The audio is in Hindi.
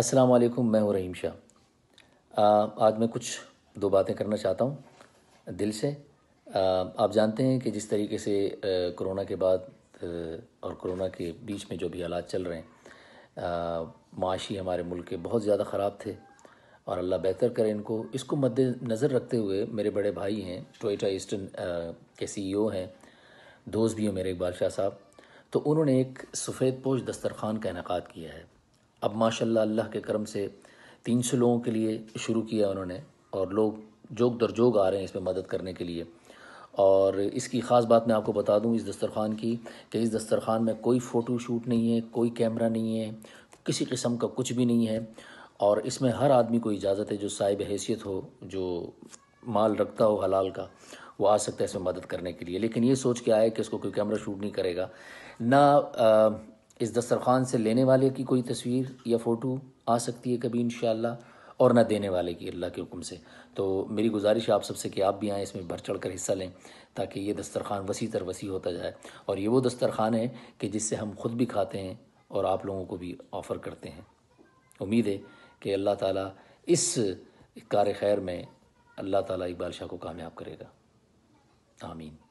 अस्सलाम वालेकुम मैं हूँ रहीम शाह आज मैं कुछ दो बातें करना चाहता हूँ दिल से आप जानते हैं कि जिस तरीके से कोरोना के बाद और कोरोना के बीच में जो भी हालात चल रहे हैं माशी हमारे मुल्क के बहुत ज़्यादा ख़राब थे और अल्लाह बेहतर करे इनको इसको मद्द नज़र रखते हुए मेरे बड़े भाई हैं टोयटा ईस्टर्न के ओ e हैं दोस्त भी हैं मेरे इकबाल शाह साहब तो उन्होंने एक सफ़ेद पोश दस्तरखान का इनका किया है अब माशाल्लाह अल्लाह के करम से तीन सौ लोगों के लिए शुरू किया उन्होंने और लोग जोग दर जोग आ रहे हैं इसमें मदद करने के लिए और इसकी ख़ास बात मैं आपको बता दूं इस दस्तरखान की कि इस दस्तरखान में कोई फ़ोटो शूट नहीं है कोई कैमरा नहीं है किसी किस्म का कुछ भी नहीं है और इसमें हर आदमी को इजाज़त है जो साहिब हैसियत हो जो माल रखता हो हलाल का वो आ सकता है इसमें मदद करने के लिए लेकिन ये सोच के आए कि इसको कोई कैमरा शूट नहीं करेगा ना आ, इस दस्तरखान से लेने वाले की कोई तस्वीर या फ़ोटो आ सकती है कभी इन और ना देने वाले की अल्लाह के हुक्म से तो मेरी गुजारिश है आप सबसे कि आप भी आएँ इसमें बढ़ चढ़ कर हिस्सा लें ताकि ये दस्तरखान वसी तर वसी होता जाए और ये वो दस्तरखान है कि जिससे हम खुद भी खाते हैं और आप लोगों को भी ऑफ़र करते हैं उम्मीद है कि अल्लाह ताला इस कार खैर में अल्लाह ताला इकबाल शाह को कामयाब करेगा आमीन